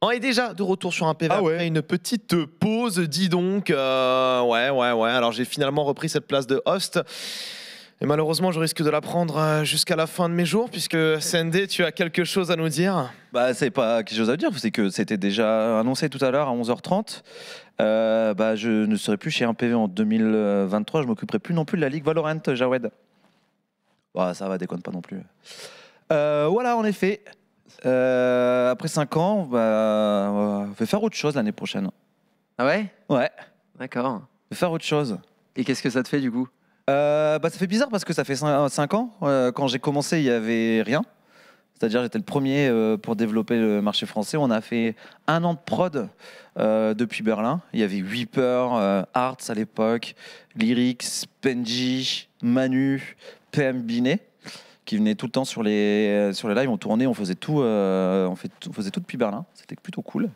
On est déjà de retour sur un PV ah après une petite pause, dis donc. Euh, ouais, ouais, ouais. Alors j'ai finalement repris cette place de host. Et malheureusement, je risque de la prendre euh, jusqu'à la fin de mes jours, puisque Sendé, tu as quelque chose à nous dire Bah, c'est pas quelque chose à dire, c'est que c'était déjà annoncé tout à l'heure à 11h30. Euh, bah, je ne serai plus chez un pv en 2023, je m'occuperai plus non plus de la Ligue Valorant, Jawed. Bah, ça va, déconne pas non plus. voilà, en effet. Euh, après 5 ans, bah, on faire autre chose l'année prochaine. Ah ouais Ouais. D'accord. Je vais faire autre chose. Et qu'est-ce que ça te fait du coup euh, bah, Ça fait bizarre parce que ça fait 5 euh, ans. quand j'ai commencé, il n'y avait rien. C'est-à-dire j'étais le premier pour développer le marché français. On a fait un an de prod depuis Berlin. Il y avait Weeper, Arts à l'époque, Lyrics, Benji, Manu, PM Binet qui venaient tout le temps sur les, sur les lives. On tournait, on faisait tout, euh, on, faisait tout depuis Berlin. C'était plutôt cool.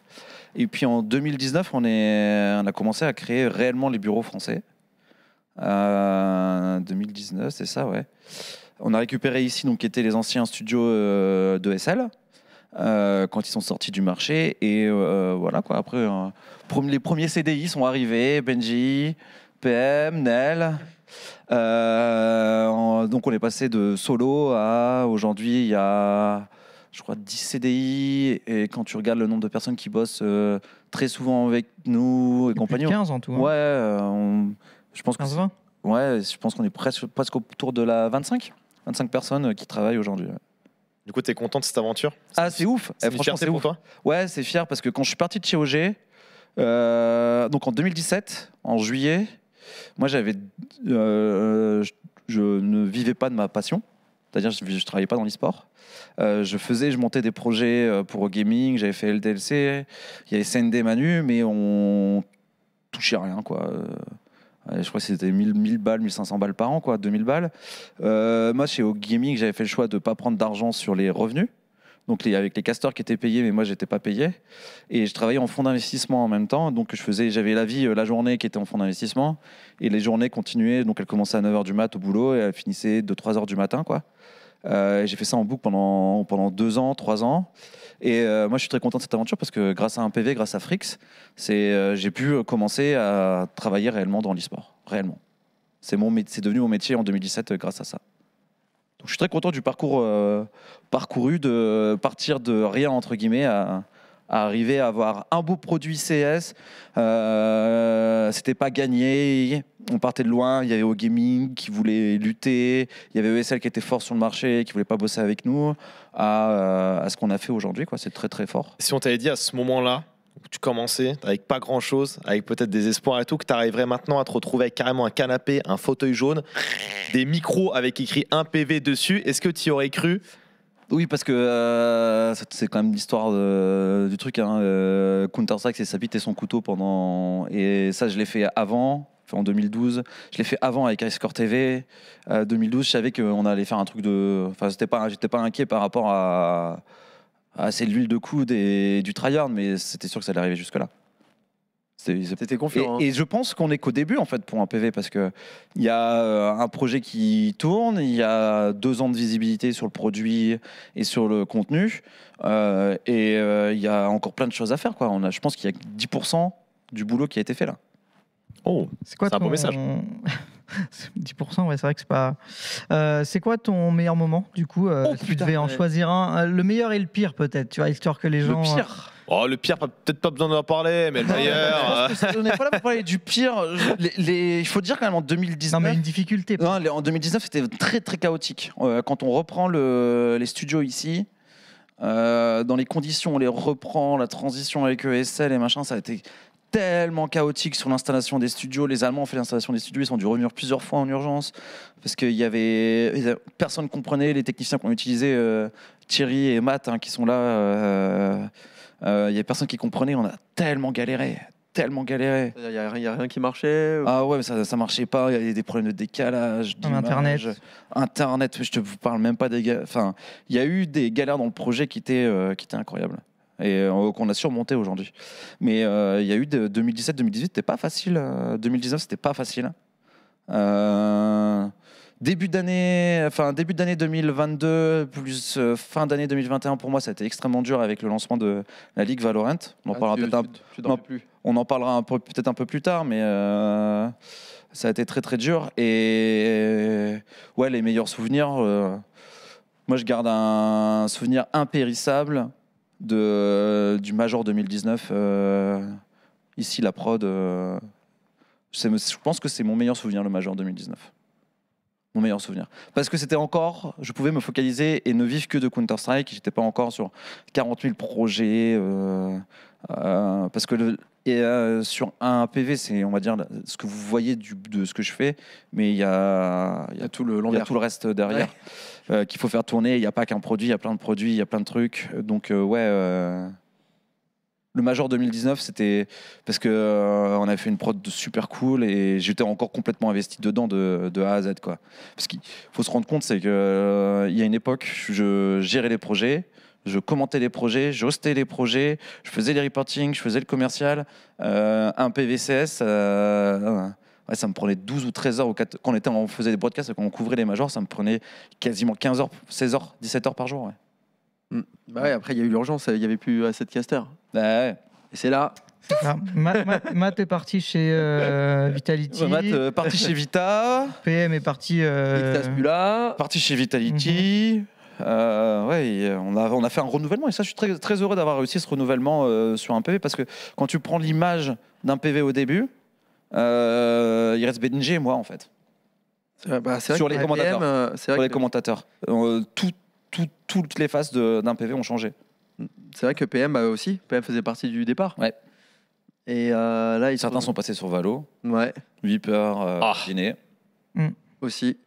Et puis en 2019, on, a commencé à créer réellement les bureaux français. 2019, euh, c'est ça, ouais. On a récupéré ici, donc, qui étaient les anciens studios euh, de SL. quand ils sont sortis du marché. Et voilà, quoi. Après, les premiers CDI sont arrivés Benji, PM, Nel. Euh, donc on est passé de solo à aujourd'hui il y a je crois 10 CDI et quand tu regardes le nombre de personnes qui bossent euh, très souvent avec nous et compagnons, 15 en tout. Hein. Ouais, euh, je pense 15 20. Ouais, je pense qu'on est presque presque autour de la 25 25 personnes qui travaillent aujourd'hui. Du coup, tu es content de cette aventure Ah, c'est ouf. C'est c'est ouf. Eh, ouais, c'est fier parce que quand je suis parti de chez OG donc en 2017 en juillet moi, j'avais, euh, je, ne vivais pas de ma passion, c'est-à-dire je ne travaillais pas dans l'e-sport. Euh, je faisais, je montais des projets euh, pour gaming, j'avais fait LDLC, il y avait CND Manu, mais on touchait rien, quoi. Je crois que c'était 1000, 1000 balles, 1500 balles par an, quoi, 2000 balles. moi, chez au Gaming, j'avais fait le choix de ne pas prendre d'argent sur les revenus donc avec les casteurs qui étaient payés, mais moi j'étais pas payé. Et je travaillais en fonds d'investissement en même temps, donc je faisais, j'avais la vie euh, la journée qui était en fonds d'investissement, et les journées continuaient, donc elle commençait à 9h du mat au boulot, et elle finissait de 3 h du matin, quoi. Euh, j'ai fait ça en boucle pendant, pendant deux ans, trois ans. Et euh, moi, je suis très content de cette aventure parce que grâce à un PV, grâce à Frix, c'est j'ai pu commencer à travailler réellement dans l'e-sport. Réellement. C'est devenu mon métier en 2017 grâce à ça je suis très content du parcours euh, parcouru, de partir de rien entre guillemets à, arriver à avoir un beau produit CS. Euh, C'était pas gagné. On partait de loin. Il y avait O Gaming qui voulait lutter. Il y avait ESL qui était fort sur le marché, qui voulait pas bosser avec nous. À, euh, à ce qu'on a fait aujourd'hui, quoi. C'est très très fort. Si on t'avait dit à ce moment-là, tu commençais avec pas grand chose, avec peut-être des espoirs et tout, que tu arriverais maintenant à te retrouver avec carrément un canapé, un fauteuil jaune, des micros avec écrit un PV dessus, est-ce que tu y aurais cru oui, parce que euh, c'est quand même l'histoire du truc. Hein. Euh, Counter-Strike, c'est sa bite et son couteau pendant. Et ça, je l'ai fait avant, en 2012. Je l'ai fait avant avec Icecore TV. 2012, je savais qu'on allait faire un truc de. Enfin, j'étais pas, pas inquiet par rapport à ah, c'est de l'huile de coude et du tryhard, mais c'était sûr que ça allait arriver jusque-là. C'était confiant. Hein. Et, je pense qu'on est qu'au début en fait pour un PV parce que il y a euh, un projet qui tourne, il y a deux ans de visibilité sur le produit et sur le contenu, euh, et euh, il y a encore plein de choses à faire quoi. On je pense qu'il y a 10% du boulot qui a été fait là. Oh, c'est quoi ton... un beau message. 10%, ouais, c'est vrai que c'est pas. Euh, c'est quoi ton meilleur moment, du coup euh, oh, tu devais en choisir un, euh, le meilleur et le pire, peut-être, tu vois, histoire que les gens. Le pire Oh, le pire, peut-être pas besoin d'en parler, mais le meilleur. on n'est pas là pour parler du pire. Il faut dire quand même en 2019. Non, mais une difficulté. en 2019, c'était très très chaotique. Quand on reprend les studios ici, dans les conditions, on les reprend, la transition avec ESL et machin, ça a été tellement chaotique sur l'installation des studios. Les Allemands ont fait l'installation des studios, ils ont dû revenir plusieurs fois en urgence parce qu'il y avait personne comprenait les techniciens qu'on utilisait, euh, Thierry et Matt hein, qui sont là. Euh, euh, il n'y avait personne qui comprenait. On a tellement galéré, tellement galéré. Il n'y a, rien qui marchait Ah ouais, ça, ça marchait pas. Il y avait des problèmes de décalage. Internet. Internet, je te parle même pas des. Enfin, il y a eu des galères dans le projet qui étaient, qui étaient incroyables et euh, qu'on a surmonté aujourd'hui. Mais euh, il y a eu 2017-2018, c'était pas facile. 2019, euh, c'était pas facile. début d'année, enfin début d'année 2022 plus fin d'année 2021 pour moi, ça a été extrêmement dur avec le lancement de la ligue Valorant. On en ah, parlera peut-être. Un... en parlera peut-être un peu plus tard, mais ça a été très très dur. Et ouais, les meilleurs souvenirs. moi, je garde un souvenir impérissable de, du Major 2019. Euh, ici, la prod. Euh, je pense que c'est mon meilleur souvenir, le Major 2019 mon meilleur souvenir. Parce que c'était encore, je pouvais me focaliser et ne vivre que de Counter-Strike, j'étais pas encore sur 40 000 projets, euh, parce que le, et euh, sur un PV, c'est, on va dire, ce que vous voyez de ce que je fais, mais il y a, y, a y, a tout le reste derrière euh, qu'il faut faire tourner. Il n'y a pas qu'un produit, il y a plein de produits, il y a plein de trucs. Donc, euh, ouais. Le Major 2019, c'était parce que on avait fait une prod de super cool et j'étais encore complètement investi dedans de, A à Z quoi. Parce qu'il faut se rendre compte, c'est que il y a une époque, je gérais les projets, je commentais les projets, j'hostais les projets, je faisais les reporting, je faisais le commercial. Euh, un PVCS, euh, ça me prenait 12 ou 13 heures. quand on, était, on faisait des broadcasts, quand on couvrait les majors, ça me prenait quasiment 15 heures, 16 heures, 17 heures par jour. Mm. Bah après, il y a eu l'urgence, il n'y avait plus assez de casters. Bah et c'est là, ah, Matt, est parti chez euh, Vitality. Matt est parti chez Vita. PM est parti. Parti chez Vitality. Mhm. Euh, ouais, euh, on a, on a fait un renouvellement et ça, je suis très, très heureux d'avoir réussi ce renouvellement euh, sur un PV parce que quand tu prends l'image d'un PV au début, il reste Benji et moi en fait. sur, les, commentateurs, sur les commentateurs. Tout, toutes les phases d'un PV ont changé. C'est vrai que PM bah, aussi. PM faisait partie du départ. Ouais. Et là, certains sont... passés sur Valo. Ouais. Viper, Giné. Ah. Mm. Aussi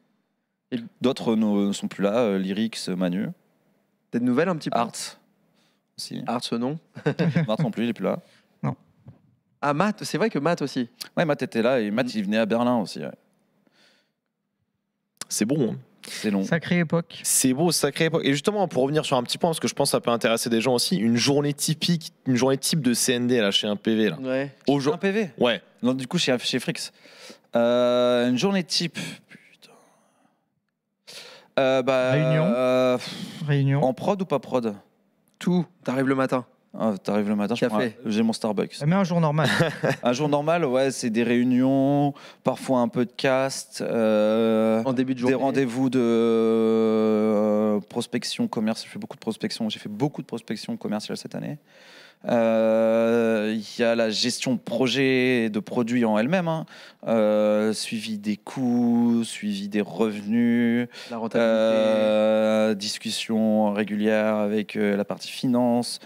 d'autres ne sont plus là, euh, Lyrics, euh, Manu. T'as de nouvelles un petit peu Art. Aussi. Art, ce nom Art non plus, il n'est plus là. Non. Ah, Matt, c'est vrai que Matt aussi. Ouais, Matt était là et Matt, il venait à Berlin aussi. C'est bon. Hein. C'est long. Sacrée époque. C'est beau, sacrée époque. Et justement, pour revenir sur un petit point, parce que je pense que ça peut intéresser des gens aussi, une journée typique, une journée type de CND là, chez un PV. Là. Ouais. Un PV. Ouais. Non, du coup, chez, chez Frix. Euh, une journée type. Euh, bah, Réunion. Euh, Réunion. En prod ou pas prod Tout. T'arrives le matin. Ah, t'arrives le matin, je j'ai mon Starbucks. Mais un jour normal. un jour normal, ouais, c'est des réunions, parfois un peu de cast, euh, En début de des rendez-vous de prospection commerciale. fait beaucoup de prospection. J'ai fait beaucoup de prospection commerciale cette année. Euh, y a la gestion de projet et de produit en elle-même, hein. euh, suivi des coûts, suivi des revenus, euh, discussion régulière avec euh, la partie finance,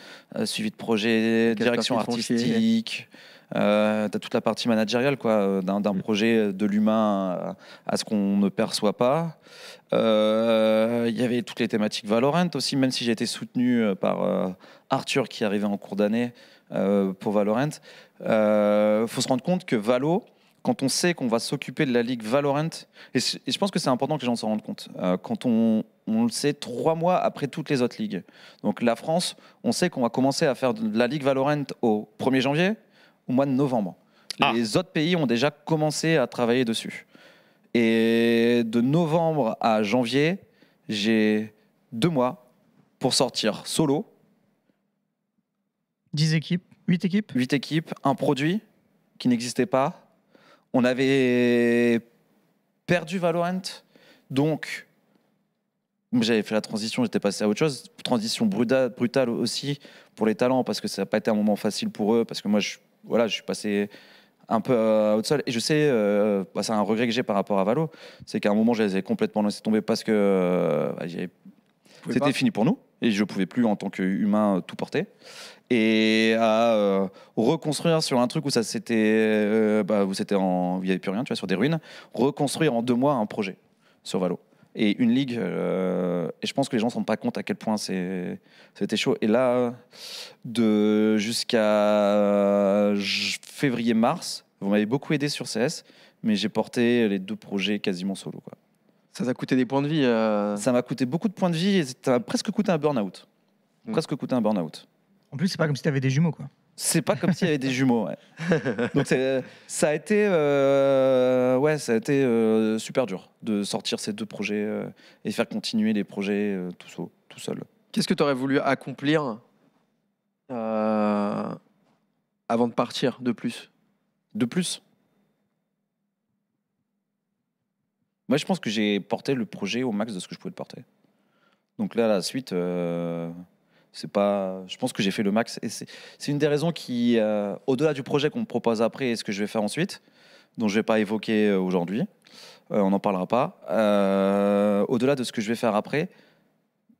suivi de projet, direction artistique. tu as toute la partie managériale quoi, d'un, mm. projet de l'humain à, ce qu'on ne perçoit pas. Il y avait toutes les thématiques Valorant aussi, même si j'ai été soutenu par Arthur qui arrivait en cours d'année, euh, pour Valorant. Il euh, faut se rendre compte que Valo, quand on sait qu'on va s'occuper de la ligue Valorant, et, je pense que c'est important que les gens s'en rendent compte, euh, quand on, le sait trois mois après toutes les autres ligues. Donc la France, on sait qu'on va commencer à faire de la ligue Valorant au 1er janvier, au mois de novembre. Ah. Les autres pays ont déjà commencé à travailler dessus. Et de novembre à janvier, j'ai deux mois pour sortir solo 10 équipes, 8 équipes 8 équipes, un produit qui n'existait pas. On avait perdu Valorant, donc j'avais fait la transition, j'étais passé à autre chose. Transition brutale, brutale aussi pour les talents, parce que ça n'a pas été un moment facile pour eux, parce que moi, je, voilà, je suis passé un peu à autre sol. Et je sais, euh, bah, c'est un regret que j'ai par rapport à Valo, c'est qu'à un moment, je les ai complètement laissés tomber parce que euh, bah, c'était fini pour nous. Et je ne pouvais plus, en tant qu'humain, euh, tout porter. Et à euh, reconstruire sur un truc où ça euh, bah, c'était c'était Il n'y avait plus rien, tu vois, sur des ruines. Reconstruire en deux mois un projet sur Valo. Et une ligue. et je pense que les gens ne se rendent pas compte à quel point c'était chaud. Et là, de jusqu'à février-mars, vous m'avez beaucoup aidé sur CS, mais j'ai porté les deux projets quasiment solo. Quoi. Ça a coûté des points de vie euh. Ça m'a coûté beaucoup de points de vie et ça a presque coûté un burn-out. Mm. Presque coûté un burn-out. En plus, c'est pas comme si tu avais des jumeaux, quoi. C'est pas comme s'il y avait des jumeaux. Donc euh, ça a été, euh, ouais, ça a été super dur de sortir ces deux projets et faire continuer les projets tout, seul, tout seul. Qu'est-ce que tu aurais voulu accomplir avant de partir de plus De plus Moi, je pense que j'ai porté le projet au max de ce que je pouvais porter. Donc là, la suite, euh, c'est pas. Je pense que j'ai fait le max. c'est une des raisons qui, euh, au-delà du projet qu'on me propose après et ce que je vais faire ensuite, dont je vais pas évoquer euh, aujourd'hui, on n'en parlera pas. au-delà de ce que je vais faire après,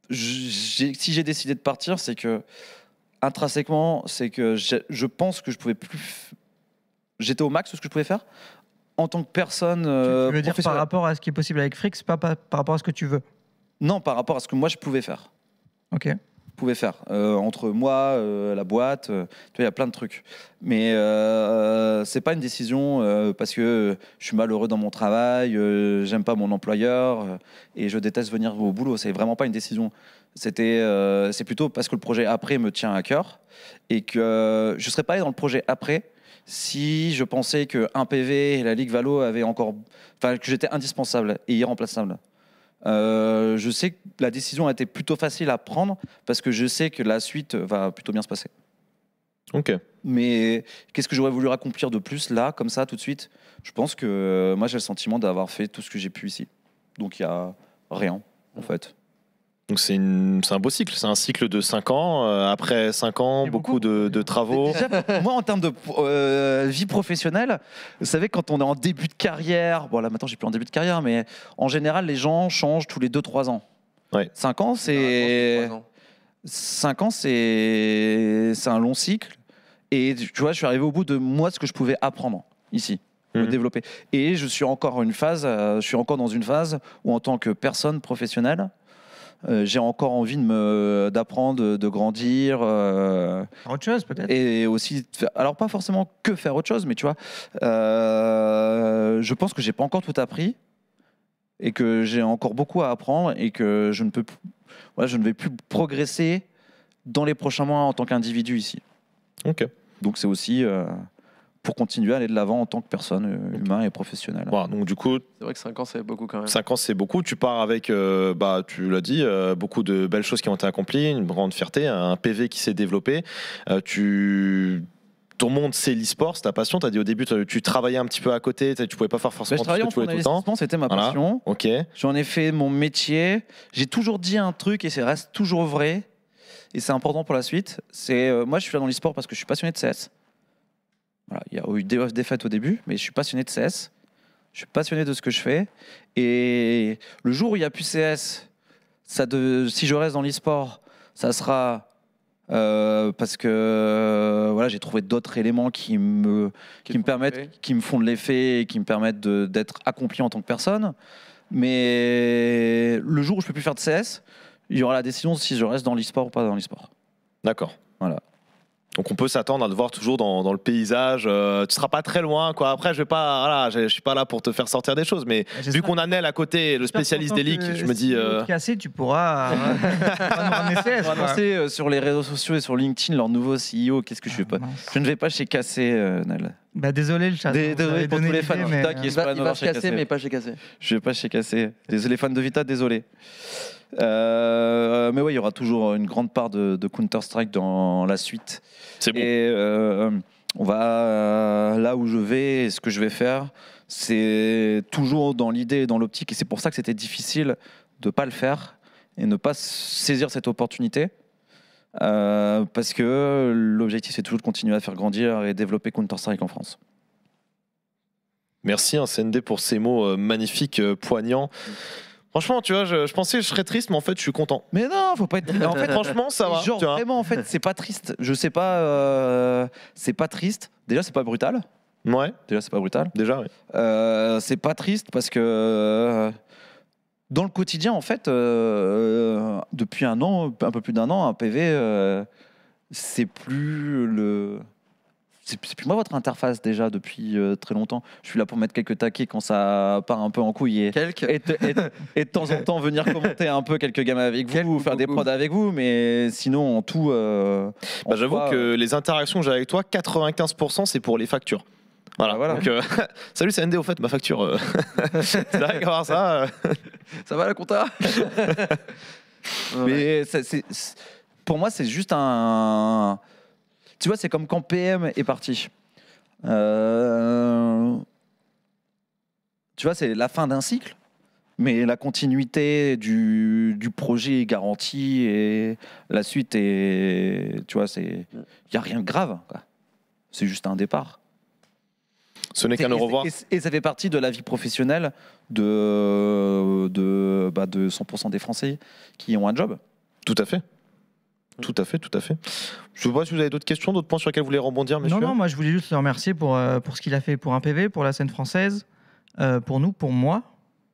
si j'ai décidé de partir, c'est que intrinsèquement, c'est que je pense que je pouvais plus. J'étais au max de ce que je pouvais faire en tant que personne. Euh, dire par rapport à ce qui est possible avec Frix, pas, pas, par rapport à ce que tu veux Non, par rapport à ce que moi je pouvais faire. Ok. Je pouvais faire. Euh, entre moi, euh, la boîte, tu il y a plein de trucs. Mais c'est pas une décision parce que je suis malheureux dans mon travail, j'aime pas mon employeur et je déteste venir au boulot. Ce n'est vraiment pas une décision. C'était, c'est plutôt parce que le projet après me tient à cœur et que je ne serais pas allé dans le projet après si je pensais que un PV et la Ligue Valo avaient encore. Enfin, que j'étais indispensable et irremplaçable. Euh, je sais que la décision a été plutôt facile à prendre parce que je sais que la suite va plutôt bien se passer. Ok. Mais qu'est-ce que j'aurais voulu accomplir de plus là, comme ça, tout de suite Je pense que euh, moi, j'ai le sentiment d'avoir fait tout ce que j'ai pu ici. Donc, il n'y a rien, en fait. Donc c'est un beau cycle, c'est un cycle de 5 ans. Euh, après 5 ans, beaucoup, de, travaux. moi, en termes de euh, vie professionnelle, vous savez, quand on est en début de carrière, bon là maintenant j'ai plus en début de carrière, mais en général, les gens changent tous les 2-3 ans. Ouais. 5 ans, c'est... 5 ans, c'est un long cycle. Et tu vois, je suis arrivé au bout de moi ce que je pouvais apprendre ici. me mhm. développer et je suis encore une phase euh, je suis encore dans une phase où en tant que personne professionnelle euh, j'ai encore envie de me d'apprendre, de, grandir. Euh, autre chose peut-être. Et aussi, alors pas forcément que faire autre chose, mais tu vois, euh, je pense que j'ai pas encore tout appris et que j'ai encore beaucoup à apprendre et que je ne peux, je ne vais plus progresser dans les prochains mois en tant qu'individu ici. Ok. Donc c'est aussi euh, pour continuer à aller de l'avant en tant que personne euh, humain et professionnelle. donc du coup, c'est vrai que 5 ans c'est beaucoup quand même. 5 ans c'est beaucoup, tu pars avec euh, bah tu l'as dit euh, beaucoup de belles choses qui ont été accomplies, une grande fierté, un PV qui s'est développé, tu ton monde c'est l'e-sport, c'est ta passion. Tu as dit au début, tu travaillais un petit peu à côté, tu pouvais pas faire forcément tout ce que tu tout le temps. C'était ma passion. Ok. J'en ai fait mon métier. J'ai toujours dit un truc et ça reste toujours vrai. Et c'est important pour la suite. C'est moi, je suis là dans l'e-sport parce que je suis passionné de CS il y a eu des défaites au début, mais je suis passionné de CS. Je suis passionné de ce que je fais. Et le jour où il n'y a plus CS, ça de, si je reste dans l'e-sport, ça sera euh, parce que voilà, j'ai trouvé d'autres éléments qui me, qui, me permettent, qui me font de l'effet, et qui me permettent d'être accompli en tant que personne. Mais le jour où je peux plus faire de CS, il y aura la décision si je reste dans l'e-sport ou pas dans l'e-sport. D'accord. Voilà. Donc on peut s'attendre à te voir toujours dans, le paysage. Euh, tu seras pas très loin, quoi. Après, je vais pas, je, suis pas là pour te faire sortir des choses, mais ah, vu qu'on a Nel à côté, le spécialiste des leaks, je me dis. Euh... Cassé, tu pourras. Euh, annoncer euh, sur les réseaux sociaux et sur LinkedIn leur nouveau CEO. Qu'est-ce que je fais pas ah, Je ne vais pas chez Cassé, euh, Nel. Bah, désolé, le chat. Désolé pour tous les fans de Vita qui espèrent nous voir Cassé. mais pas chez Cassé. Je vais pas chez Cassé. Les fans de Vita, désolé. Euh, euh, mais ouais, il y aura toujours une grande part de, Counter-Strike dans la suite. C'est bon. Et euh, on va là où je vais ce que je vais faire, c'est toujours dans l'idée et dans l'optique. Et c'est pour ça que c'était difficile de ne pas le faire et ne pas saisir cette opportunité euh, parce que l'objectif, c'est toujours de continuer à faire grandir et développer Counter-Strike en France. Merci, un hein, CND, pour ces mots euh, magnifiques, euh, poignants. Franchement, tu vois, je, pensais que je serais triste, mais en fait, je suis content. Mais non, faut pas être. en fait, franchement, ça va. vraiment, en fait, c'est pas triste. Je sais pas. c'est pas triste. Déjà, c'est pas brutal. Ouais. Déjà, c'est pas brutal. Déjà, oui. c'est pas triste parce que dans le quotidien, en fait, euh, depuis un an, un peu plus d'un an, un PV, euh, c'est plus le. C'est plus moi votre interface déjà depuis euh, très longtemps. Je suis là pour mettre quelques taquets quand ça part un peu en couille et, quelques... et, et, de temps en temps venir commenter un peu quelques gammes avec vous, faire des prods avec vous, mais sinon en tout. Bah, j'avoue que les interactions que j'ai avec toi, 95% c'est pour les factures. Voilà. voilà. Euh, salut, c'est ND, au fait, ma facture. Euh, c'est vrai, voir ça. ça va, la compta Mais pour moi, c'est juste un. Tu vois, c'est comme quand PM est parti. Euh, tu vois, c'est la fin d'un cycle, mais la continuité du, projet est garantie et la suite est. Tu vois, c'est. Il n'y a rien de grave. C'est juste un départ. Ce n'est qu'un au revoir. Et, ça fait partie de la vie professionnelle de, de, 100% bah, des Français qui ont un job. Tout à fait. Tout à fait, tout à fait. Je ne sais pas si vous avez d'autres questions, d'autres points sur lesquels vous voulez rebondir, monsieur. Non, non, moi je voulais juste le remercier pour, euh, pour ce qu'il a fait pour un PV, pour la scène française, euh, pour nous, pour moi,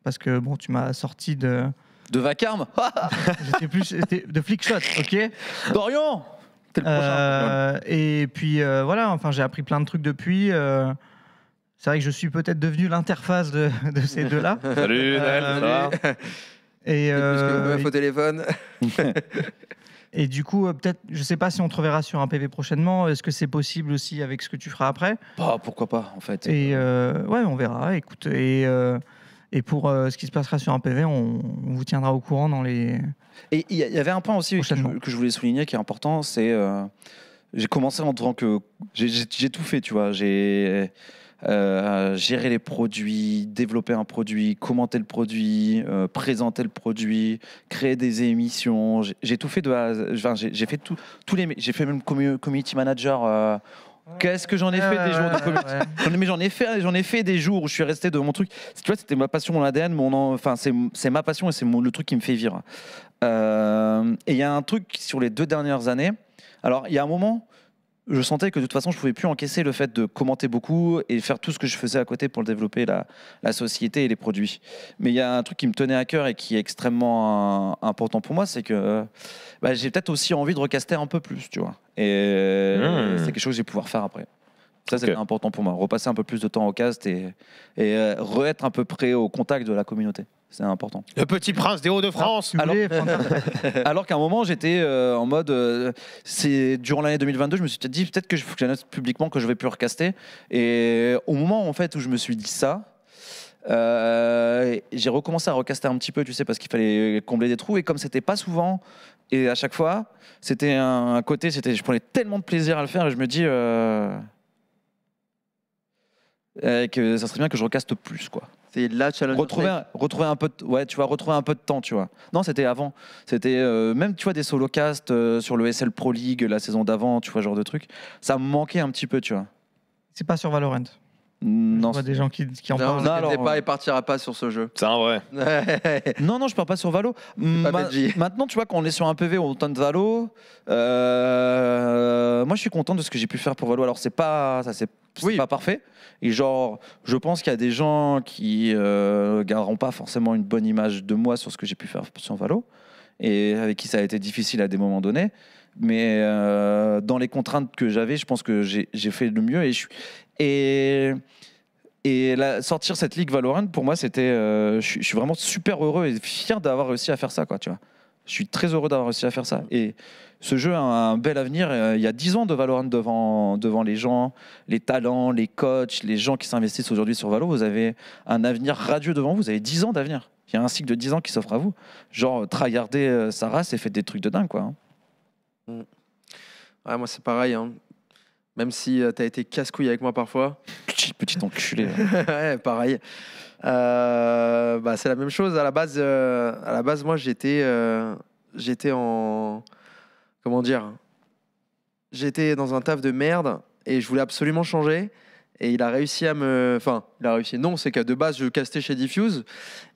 parce que bon, tu m'as sorti de. De vacarme J'étais plus. De flic shot, ok Dorian euh, Et puis voilà, enfin j'ai appris plein de trucs depuis. C'est vrai que je suis peut-être devenu l'interface de, ces deux-là. Salut, Nel, euh, Et, euh, et... au téléphone. et du coup, euh, peut-être, je sais pas si on te reverra sur un PV prochainement. Est-ce que c'est possible aussi avec ce que tu feras après bah, pourquoi pas en fait. Et euh, ouais, on verra. Écoute, et et pour ce qui se passera sur un PV, on, vous tiendra au courant dans les. Et il y, avait un point aussi que je, que je, voulais souligner qui est important, c'est j'ai commencé en tant que j'ai tout fait, tu vois. J'ai euh, gérer les produits, développer un produit, commenter le produit, euh, présenter le produit, créer des émissions. J'ai tout fait de enfin, j'ai fait tout, tous les, j'ai fait même community manager. Euh, qu'est-ce que j'en ai ah fait des jours de Mais j'en ai fait, j'en ai fait des jours où je suis resté de mon truc. Tu vois, c'était ma passion, mon ADN, enfin c'est ma passion et c'est le truc qui me fait vivre. et il y a un truc sur les deux dernières années. Alors il y a un moment, je sentais que de toute façon, je ne pouvais plus encaisser le fait de commenter beaucoup et faire tout ce que je faisais à côté pour développer la, société et les produits. Mais il y a un truc qui me tenait à cœur et qui est extrêmement important pour moi, c'est que bah, j'ai peut-être aussi envie de recaster un peu plus, tu vois. Et hmm. c'est quelque chose que je vais pouvoir faire après. Ça, c'était important pour moi. Repasser un peu plus de temps au cast et, euh, re-être un peu près au contact de la communauté. C'est important. Le petit prince des Hauts-de-France ah, Alors, qu'à un moment, j'étais euh, en mode. Euh, c'est Durant l'année 2022, je me suis dit peut-être que je faut publiquement que je vais plus recaster. Et au moment en fait, où je me suis dit ça, j'ai recommencé à recaster un petit peu, tu sais, parce qu'il fallait combler des trous. Et comme c'était pas souvent, et à chaque fois, c'était un, côté, c'était, je prenais tellement de plaisir à le faire, et je me dis, et euh, que ça serait bien que je recaste plus, quoi. C'est la challenge. Retrouver, un, un peu, de, ouais, tu vois, retrouver un peu de temps, tu vois. Non, c'était avant. C'était euh, même, tu vois, des solo casts euh, sur le SL Pro League la saison d'avant, tu vois, genre de truc. Ça me manquait un petit peu, tu vois. C'est pas sur Valorant. Non, je des gens qui, en parlent. pas, il euh, partira pas sur ce jeu. C'est un vrai. non, non, je pars pas sur Valo. maintenant, tu vois, qu'on est sur un PV, on de Valo. Euh, moi, je suis content de ce que j'ai pu faire pour Valo. Alors, c'est pas, ça, c'est pas parfait. Et genre, je pense qu'il y a des gens qui euh, garderont pas forcément une bonne image de moi sur ce que j'ai pu faire sur Valo et avec qui ça a été difficile à des moments donnés. Mais euh, dans les contraintes que j'avais, je pense que j'ai fait le mieux. Et, je, et, et la, sortir cette ligue Valorant, pour moi, c'était. Euh, je, suis vraiment super heureux et fier d'avoir réussi à faire ça, quoi, tu vois. Je suis très heureux d'avoir réussi à faire ça. Et ce jeu a un bel avenir. Euh, il y a 10 ans de Valorant devant, devant les gens, les talents, les coachs, les gens qui s'investissent aujourd'hui sur Valo. Vous avez un avenir radieux devant vous. Vous avez 10 ans d'avenir. Il y a un cycle de 10 ans qui s'offre à vous. Genre, tryharder sa race et faites des trucs de dingue, quoi. Hein. Mm. Ouais, moi, c'est pareil. Hein. Même si euh, t'as tu as été casse-couille avec moi parfois. Petit, petit enculé. ouais, pareil. Euh, bah, c'est la même chose. À la base, euh, à la base moi, j'étais, j'étais en. Comment dire J'étais dans un taf de merde et je voulais absolument changer. Et il a réussi à me. Enfin, il a réussi. Non, c'est qu'à de base, je castais chez Diffuse.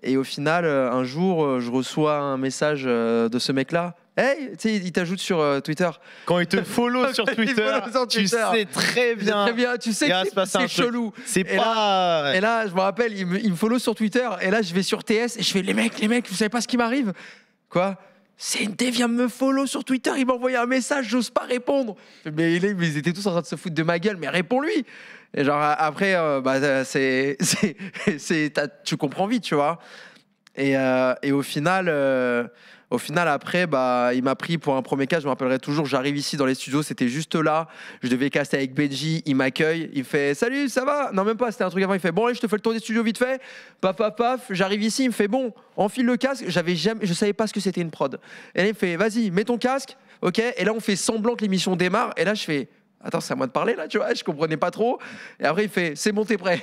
Et au final, un jour, je reçois un message de ce mec-là Hey, tu sais, il t'ajoute sur euh, Twitter. Quand il te follow, sur, Twitter, tu sais très bien. Très bien tu sais que c'est chelou. C'est pas. et là, je me rappelle, il me, il follow sur Twitter. Et là, je vais sur TS et je fais les mecs, les mecs, vous savez pas ce qui m'arrive Quoi CNT vient me follow sur Twitter, il m'a envoyé un message, j'ose pas répondre. Mais, ils étaient tous en train de se foutre de ma gueule, mais réponds-lui. Et genre, après, euh, bah, euh, c'est, tu comprends vite, tu vois. Et, et au final, au final, après, bah, il m'a pris pour un premier casque, Je me rappellerai toujours. J'arrive ici dans les studios, c'était juste là. Je devais casser avec Benji. Il m'accueille. Il fait Salut, ça va Non, même pas. C'était un truc avant. Il fait Bon, allez, je te fais le tour des studios vite fait. Paf, paf, paf. J'arrive ici. Il me fait Bon, enfile le casque. J'avais jamais, je savais pas ce que c'était une prod. Et là, il me fait Vas-y, mets ton casque. OK. Et là, on fait semblant que l'émission démarre. Et là, je fais Attends, c'est à moi de parler là, tu vois, je comprenais pas trop. Et après, il fait C'est bon, t'es prêt.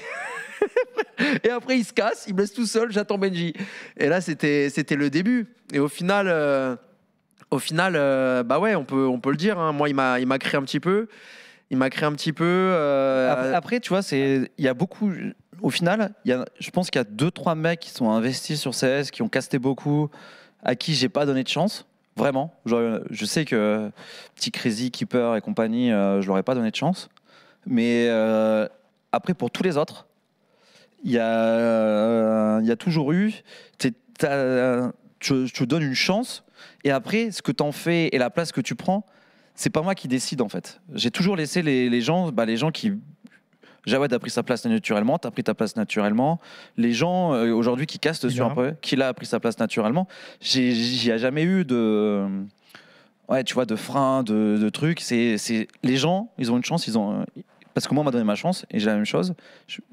et après, il se casse, il blesse tout seul, j'attends Benji. Et là, c'était le début. Et au final, euh, au final euh, bah ouais, on peut, on peut le dire. Hein. Moi, il m'a créé un petit peu. Il m'a créé un petit peu. Euh, après, tu vois, il y a beaucoup. Au final, y a, je pense qu'il y a deux, trois mecs qui sont investis sur CS, qui ont casté beaucoup, à qui j'ai pas donné de chance. Vraiment. je sais que petit Crazy, Keeper et compagnie, je leur ai pas donné de chance. Mais après, pour tous les autres, euh, il y, a, toujours eu, tu, te donne une chance, et après, ce que tu en fais et la place que tu prends, c'est pas moi qui décide en fait. J'ai toujours laissé les, gens, bah, les gens qui Jawed a pris sa place naturellement, tu as pris ta place naturellement. Les gens euh, aujourd'hui qui castent sur un peu, qui l'a pris sa place naturellement, j'y a jamais eu de. Ouais, tu vois, de frein, de, trucs. C'est les gens, ils ont une chance, ils ont, parce que moi, on m'a donné ma chance et j'ai la même chose.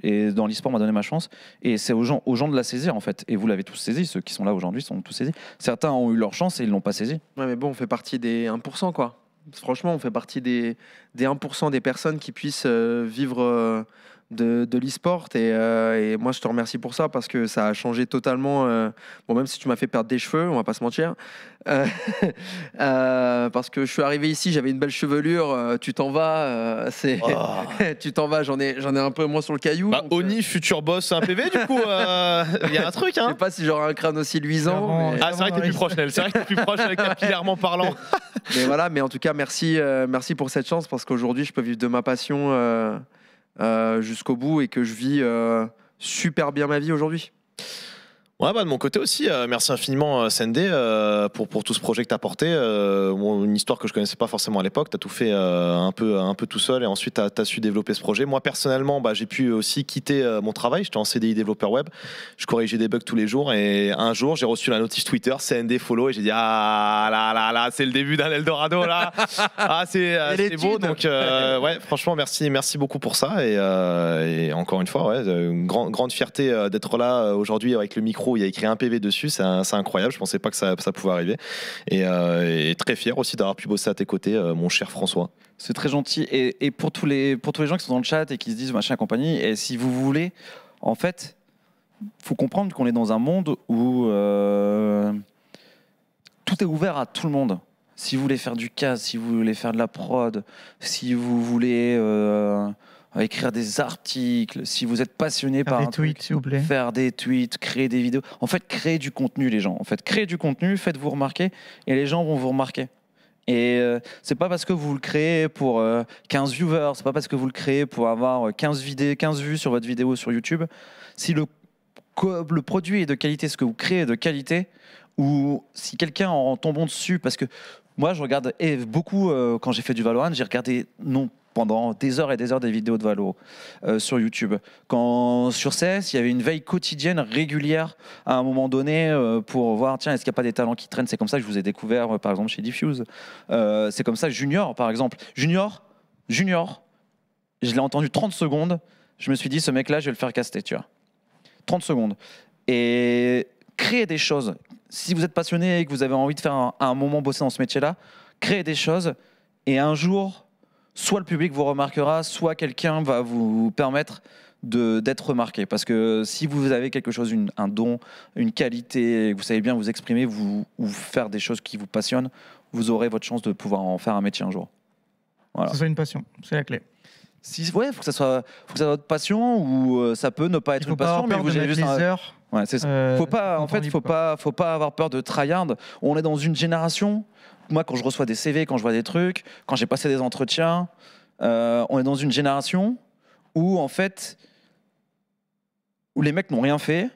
Et dans l'esport, on m'a donné ma chance. Et c'est aux gens, aux gens de la saisir, en fait. Et vous l'avez tous saisi. Ceux qui sont là aujourd'hui sont tous saisis. Certains ont eu leur chance et ils l'ont pas saisi. Ouais, mais bon, on fait partie des 1%, quoi. Franchement, on fait partie des, des 1% des personnes qui puissent euh, vivre. Euh, de, de l'e-sport. Euh, et, moi, je te remercie pour ça parce que ça a changé totalement. Euh, bon, même si tu m'as fait perdre des cheveux, on va pas se mentir. Euh, parce que je suis arrivé ici, j'avais une belle chevelure. tu t'en vas, c'est oh. tu t'en vas. J'en ai, j'en ai un peu moins sur le caillou. Bah, Oni, futur boss, un PV du coup. Il y a un truc. Hein. Je sais pas si j'aurai un crâne aussi luisant. Ah, c'est vrai que t'es plus proche, C'est vrai que t'es plus proche avec capillairement parlant. mais voilà. Mais en tout cas, merci, merci pour cette chance parce qu'aujourd'hui, je peux vivre de ma passion. Euh, jusqu'au bout et que je vis euh, super bien ma vie aujourd'hui. Bah, de mon côté aussi, euh, merci infiniment CND euh, euh, pour, pour tout ce projet que tu as porté. une histoire que je ne connaissais pas forcément à l'époque. Tu as tout fait un, peu, un peu tout seul et ensuite tu as, su développer ce projet. Moi personnellement, bah, j'ai pu aussi quitter mon travail. J'étais en CDI développeur web. Je corrigeais des bugs tous les jours et un jour j'ai reçu la notice Twitter CND follow et j'ai dit Ah là là là, c'est le début d'un Eldorado là. ah, c'est beau. Donc ouais, franchement, merci, merci beaucoup pour ça. Et, encore une fois, une grande fierté d'être là aujourd'hui avec le micro il a écrit un PV dessus, c'est incroyable. Je pensais pas que ça, pouvait arriver. Euh, et, très fier aussi d'avoir pu bosser à tes côtés, euh, mon cher François. C'est très gentil. Et, pour, tous les, pour tous les gens qui sont dans le chat et qui se disent machin compagnie, et si vous voulez, en fait, faut comprendre qu'on est dans un monde où euh, tout est ouvert à tout le monde. Si vous voulez faire du cas, si vous voulez faire de la prod, si vous voulez écrire des articles, si vous êtes passionné par un tweets, vous plaît. faire des tweets, créer des vidéos. En fait, créer du contenu, les gens. En fait, créer du contenu, faites-vous remarquer et les gens vont vous remarquer. Et euh, c'est pas parce que vous le créez pour 15 euh, viewers, c'est pas parce que vous le créez pour avoir 15, vidéos, 15 vues sur votre vidéo sur YouTube. Si le, le produit est de qualité, ce que vous créez est de qualité, ou si quelqu'un en tombant dessus, parce que moi je regarde et beaucoup euh, quand j'ai fait du Valorant, j'ai regardé non pendant des heures et des heures des vidéos de Valo euh, sur YouTube. Quand sur CS, il y avait une veille quotidienne régulière à un moment donné euh, pour voir tiens est-ce qu'il n'y a pas des talents qui traînent. C'est comme ça que je vous ai découvert euh, par exemple chez Diffuse. c'est comme ça Junior par exemple. Junior, Junior, je l'ai entendu 30 secondes. Je me suis dit ce mec-là je vais le faire caster tu vois. 30 secondes et créer des choses. Si vous êtes passionné et que vous avez envie de faire un, un moment bosser dans ce métier-là, créer des choses et un jour soit le public vous remarquera, soit quelqu'un va vous permettre d'être remarqué. Parce que si vous avez quelque chose, un don, une qualité, vous savez bien vous exprimer vous, ou faire des choses qui vous passionnent, vous aurez votre chance de pouvoir en faire un métier un jour. Voilà. Ça, soit une passion, c'est la clé. Si, ouais, faut que ça soit, votre passion ou euh, ça peut ne pas être une passion, mais vous avez juste ça. Euh, faut pas, en fait, faut pas, faut pas avoir peur de tryhard. On est dans une génération moi, quand je reçois des CV, quand je vois des trucs, quand j'ai passé des entretiens, euh, on est dans une génération où, en fait, où les mecs n'ont rien fait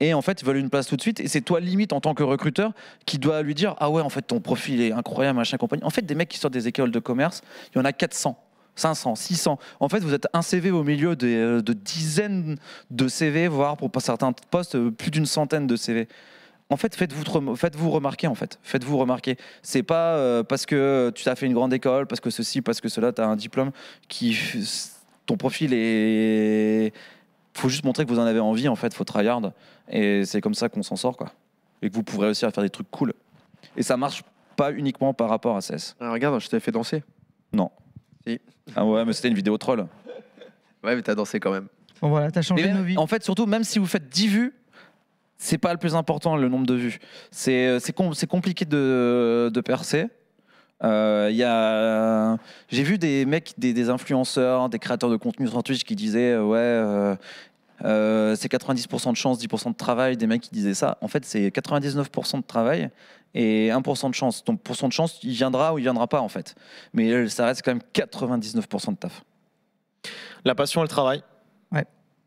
et en fait, ils veulent une place tout de suite. Et c'est toi, limite, en tant que recruteur, qui dois lui dire Ah ouais, en fait, ton profil est incroyable, machin, compagnie. En fait, des mecs qui sortent des écoles de commerce, il y en a 400. 500, 600. En fait, vous êtes un CV au milieu de, euh, de dizaines de CV, voire pour certains postes, euh, plus d'une centaine de CV en fait, faites-vous remarquer, en fait. Faites-vous remarquer. C'est pas euh, parce que tu as fait une grande école, parce que ceci, parce que cela, tu as un diplôme qui. Ton profil est. Faut juste montrer que vous en avez envie, en fait. Faut tryhard. Et c'est comme ça qu'on s'en sort, quoi. Et que vous pourrez aussi à faire des trucs cool. Et ça marche pas uniquement par rapport à CS. Ah, regarde, je t'ai fait danser. Non. Si. Ah ouais, mais c'était une vidéo troll. ouais, mais t'as dansé quand même. Bon, voilà, t'as changé nos vies. En fait, surtout, même si vous faites 10 vues, c'est pas le plus important le nombre de vues. C'est euh, c'est compliqué de, de percer. Euh, y a, j'ai vu des mecs, des, des, influenceurs, des créateurs de contenu sur Twitch qui disaient euh, ouais, euh, c'est 90% de chance, 10% de travail. Des mecs qui disaient ça. En fait, c'est 99% de travail et 1% de chance. Donc, pourcent de chance, il viendra ou il viendra pas en fait. Mais ça reste quand même 99% de taf. La passion et le travail.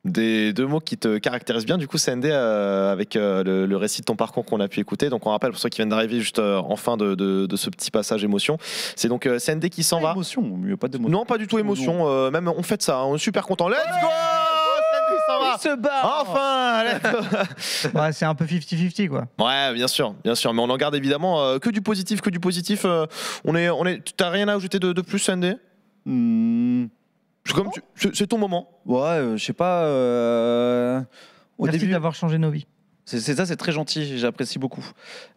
Des deux mots qui te caractérisent bien, du coup, CND, euh, avec euh, le, récit de ton parcours qu'on a pu écouter. Donc, on rappelle pour ceux qui viennent d'arriver juste euh, en fin de, ce petit passage émotion. C'est donc CND qui s'en va. Émotion, mieux pas d'émotion. Non, pas du tout émotion. même, on fait ça. Hein. on est super content. Let's go il se bat Enfin C'est un peu 50-50 quoi. Ouais, bien sûr, bien sûr. Mais on en garde évidemment que du positif, que du positif. on est, on est... T'as rien à ajouter de, plus, Sandé c'est ton moment. Ouais, euh, je sais pas. Euh, au début, d'avoir changé nos vies. c'est ça, c'est très gentil. J'apprécie beaucoup.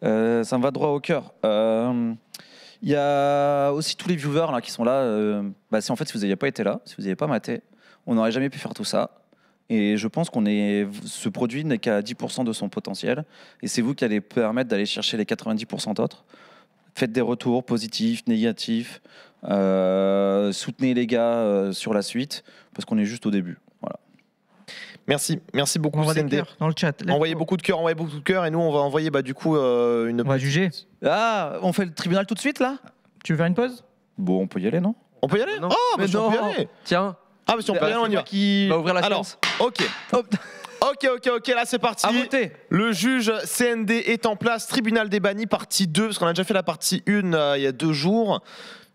Euh, ça me va droit au cœur. Il y a aussi tous les viewers là qui sont là. Bah, si en fait, si vous n'aviez pas été là, si vous n'aviez pas maté, on n'aurait jamais pu faire tout ça. Et je pense qu'on est, ce produit n'est qu'à 10% de son potentiel. Et c'est vous qui allez permettre d'aller chercher les 90% d'autres. Faites des retours positifs, négatifs. Euh, soutenez les gars euh, sur la suite parce qu'on est juste au début. Voilà. Merci, merci beaucoup CND. dans le chat. Envoyez beaucoup de cœur, envoyez beaucoup de cœur et nous on va envoyer bah, du coup euh, une. On va juger. Ah, on fait le tribunal tout de suite là Tu veux faire une pause Bon, on peut y aller non On peut y aller ah Oh, mais on peut y aller. Tiens. Ah, mais si on peut y aller, on va. Qui va ouvrir la séance. ok. Ok, ok, ok, là c'est parti. Le juge CND est en place, tribunal des bannis, partie 2, parce qu'on a déjà fait la partie 1 il y a deux jours.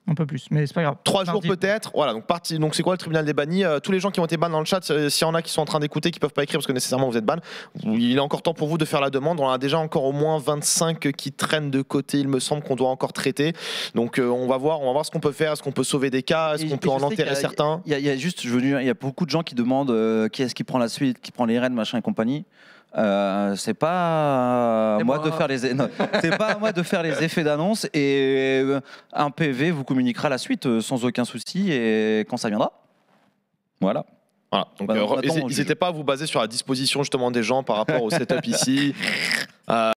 Un peu plus, mais c'est pas grave. Trois jours peut-être. Voilà, donc parti. Donc c'est quoi le tribunal des bannis euh, Tous les gens qui ont été bannis dans le chat, euh, s'il y en a qui sont en train d'écouter, qui peuvent pas écrire parce que nécessairement vous êtes ban, il est encore temps pour vous de faire la demande. On a déjà encore au moins 25 qui traînent de côté. Il me semble qu'on doit encore traiter. Donc euh, on va voir, on va voir ce qu'on peut faire, est-ce qu'on peut sauver des cas, est-ce qu'on peut en enterrer certains. Il y, a juste, je veux il y a beaucoup de gens qui demandent qui est-ce qui prend la suite, qui prend les rênes, machin et compagnie. Euh, c'est pas à moi, de faire les c'est pas moi de faire les effets d'annonce et euh, un PV vous communiquera la suite euh, sans aucun souci et quand ça viendra. Voilà. Voilà. Donc, bah, n'hésitez pas à vous baser sur la disposition justement des gens par rapport au setup ici.